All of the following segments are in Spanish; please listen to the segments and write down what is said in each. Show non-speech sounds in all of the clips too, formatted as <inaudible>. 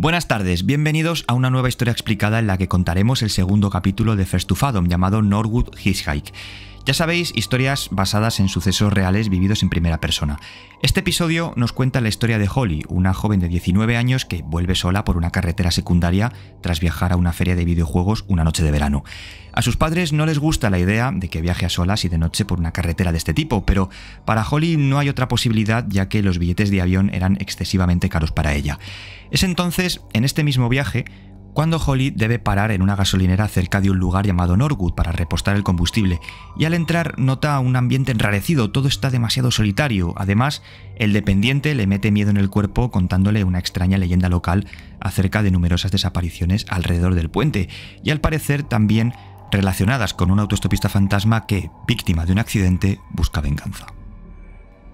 Buenas tardes, bienvenidos a una nueva historia explicada en la que contaremos el segundo capítulo de First to Fathom llamado Norwood Hitchhike. Ya sabéis, historias basadas en sucesos reales vividos en primera persona. Este episodio nos cuenta la historia de Holly, una joven de 19 años que vuelve sola por una carretera secundaria tras viajar a una feria de videojuegos una noche de verano. A sus padres no les gusta la idea de que viaje a solas y de noche por una carretera de este tipo, pero para Holly no hay otra posibilidad ya que los billetes de avión eran excesivamente caros para ella. Es entonces, en este mismo viaje, cuando Holly debe parar en una gasolinera cerca de un lugar llamado Norwood para repostar el combustible, y al entrar nota un ambiente enrarecido, todo está demasiado solitario, además el dependiente le mete miedo en el cuerpo contándole una extraña leyenda local acerca de numerosas desapariciones alrededor del puente, y al parecer también relacionadas con un autoestopista fantasma que, víctima de un accidente, busca venganza.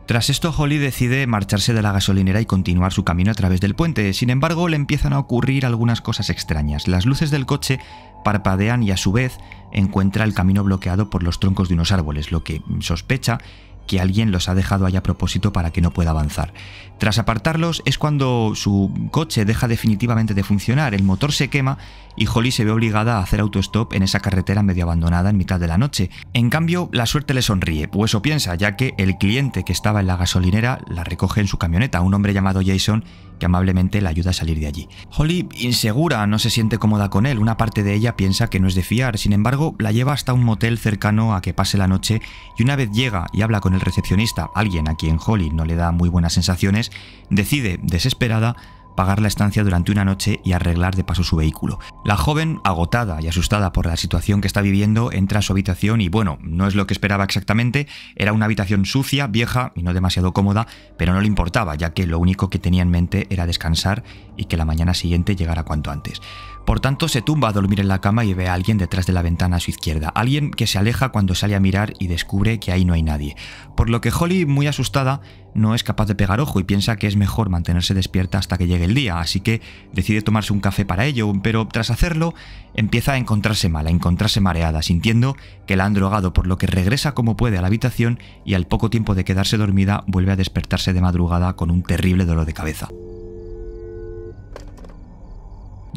Tras esto, Holly decide marcharse de la gasolinera y continuar su camino a través del puente. Sin embargo, le empiezan a ocurrir algunas cosas extrañas. Las luces del coche parpadean y a su vez encuentra el camino bloqueado por los troncos de unos árboles, lo que sospecha que alguien los ha dejado ahí a propósito para que no pueda avanzar. Tras apartarlos es cuando su coche deja definitivamente de funcionar, el motor se quema y Holly se ve obligada a hacer autostop en esa carretera medio abandonada en mitad de la noche. En cambio, la suerte le sonríe, pues o eso piensa, ya que el cliente que estaba en la gasolinera la recoge en su camioneta, un hombre llamado Jason, que amablemente la ayuda a salir de allí. Holly, insegura, no se siente cómoda con él, una parte de ella piensa que no es de fiar, sin embargo, la lleva hasta un motel cercano a que pase la noche y una vez llega y habla con el recepcionista, alguien a quien Holly no le da muy buenas sensaciones, decide, desesperada, pagar la estancia durante una noche y arreglar de paso su vehículo. La joven, agotada y asustada por la situación que está viviendo, entra a su habitación y bueno, no es lo que esperaba exactamente, era una habitación sucia, vieja y no demasiado cómoda, pero no le importaba, ya que lo único que tenía en mente era descansar y que la mañana siguiente llegara cuanto antes. Por tanto, se tumba a dormir en la cama y ve a alguien detrás de la ventana a su izquierda, alguien que se aleja cuando sale a mirar y descubre que ahí no hay nadie. Por lo que Holly, muy asustada, no es capaz de pegar ojo y piensa que es mejor mantenerse despierta hasta que llegue el día, así que decide tomarse un café para ello, pero tras hacerlo empieza a encontrarse mal, a encontrarse mareada, sintiendo que la han drogado, por lo que regresa como puede a la habitación y al poco tiempo de quedarse dormida vuelve a despertarse de madrugada con un terrible dolor de cabeza.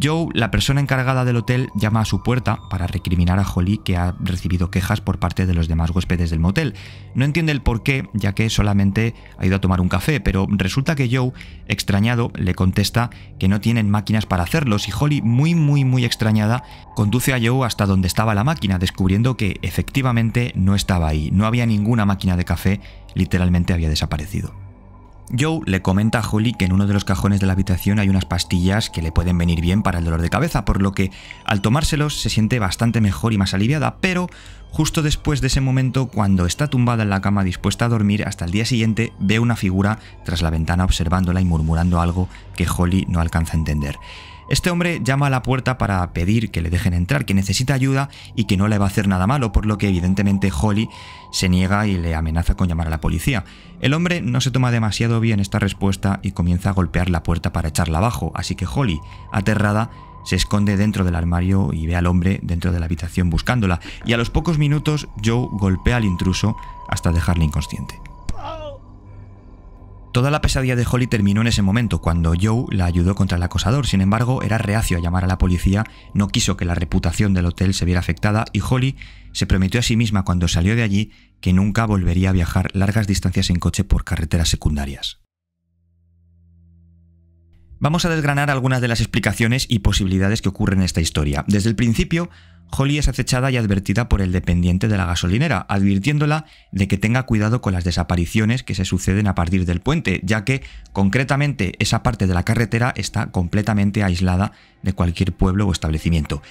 Joe, la persona encargada del hotel, llama a su puerta para recriminar a Holly que ha recibido quejas por parte de los demás huéspedes del motel. No entiende el por qué, ya que solamente ha ido a tomar un café, pero resulta que Joe, extrañado, le contesta que no tienen máquinas para hacerlos y Holly, muy muy muy extrañada, conduce a Joe hasta donde estaba la máquina, descubriendo que efectivamente no estaba ahí, no había ninguna máquina de café, literalmente había desaparecido. Joe le comenta a Holly que en uno de los cajones de la habitación hay unas pastillas que le pueden venir bien para el dolor de cabeza, por lo que al tomárselos se siente bastante mejor y más aliviada, pero justo después de ese momento, cuando está tumbada en la cama dispuesta a dormir, hasta el día siguiente ve una figura tras la ventana observándola y murmurando algo que Holly no alcanza a entender. Este hombre llama a la puerta para pedir que le dejen entrar, que necesita ayuda y que no le va a hacer nada malo, por lo que evidentemente Holly se niega y le amenaza con llamar a la policía. El hombre no se toma demasiado bien esta respuesta y comienza a golpear la puerta para echarla abajo, así que Holly, aterrada, se esconde dentro del armario y ve al hombre dentro de la habitación buscándola, y a los pocos minutos Joe golpea al intruso hasta dejarle inconsciente. Toda la pesadilla de Holly terminó en ese momento, cuando Joe la ayudó contra el acosador. Sin embargo, era reacio a llamar a la policía, no quiso que la reputación del hotel se viera afectada y Holly se prometió a sí misma cuando salió de allí que nunca volvería a viajar largas distancias en coche por carreteras secundarias. Vamos a desgranar algunas de las explicaciones y posibilidades que ocurren en esta historia. Desde el principio, Holly es acechada y advertida por el dependiente de la gasolinera, advirtiéndola de que tenga cuidado con las desapariciones que se suceden a partir del puente, ya que concretamente esa parte de la carretera está completamente aislada de cualquier pueblo o establecimiento.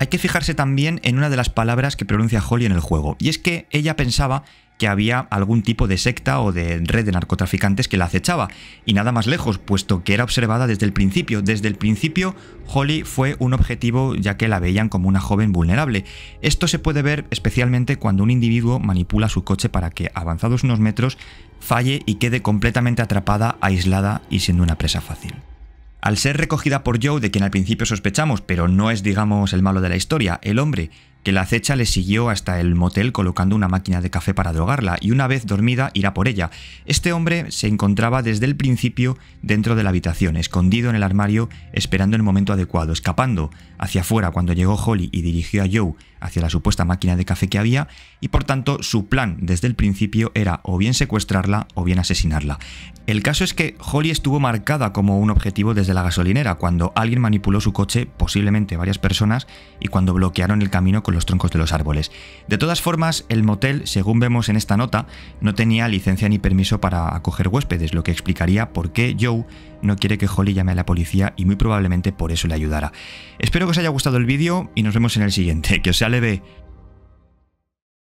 Hay que fijarse también en una de las palabras que pronuncia Holly en el juego, y es que ella pensaba que había algún tipo de secta o de red de narcotraficantes que la acechaba. Y nada más lejos, puesto que era observada desde el principio. Desde el principio, Holly fue un objetivo ya que la veían como una joven vulnerable. Esto se puede ver especialmente cuando un individuo manipula su coche para que, avanzados unos metros, falle y quede completamente atrapada, aislada y siendo una presa fácil. Al ser recogida por Joe, de quien al principio sospechamos, pero no es digamos el malo de la historia, el hombre que la acecha le siguió hasta el motel colocando una máquina de café para drogarla y una vez dormida irá por ella. Este hombre se encontraba desde el principio dentro de la habitación, escondido en el armario esperando el momento adecuado, escapando hacia afuera cuando llegó Holly y dirigió a Joe hacia la supuesta máquina de café que había y por tanto su plan desde el principio era o bien secuestrarla o bien asesinarla. El caso es que Holly estuvo marcada como un objetivo desde la gasolinera cuando alguien manipuló su coche, posiblemente varias personas, y cuando bloquearon el camino con los troncos de los árboles. De todas formas, el motel, según vemos en esta nota, no tenía licencia ni permiso para acoger huéspedes, lo que explicaría por qué Joe no quiere que Holly llame a la policía y muy probablemente por eso le ayudará. Espero que os haya gustado el vídeo y nos vemos en el siguiente. <laughs> Que os sea leve.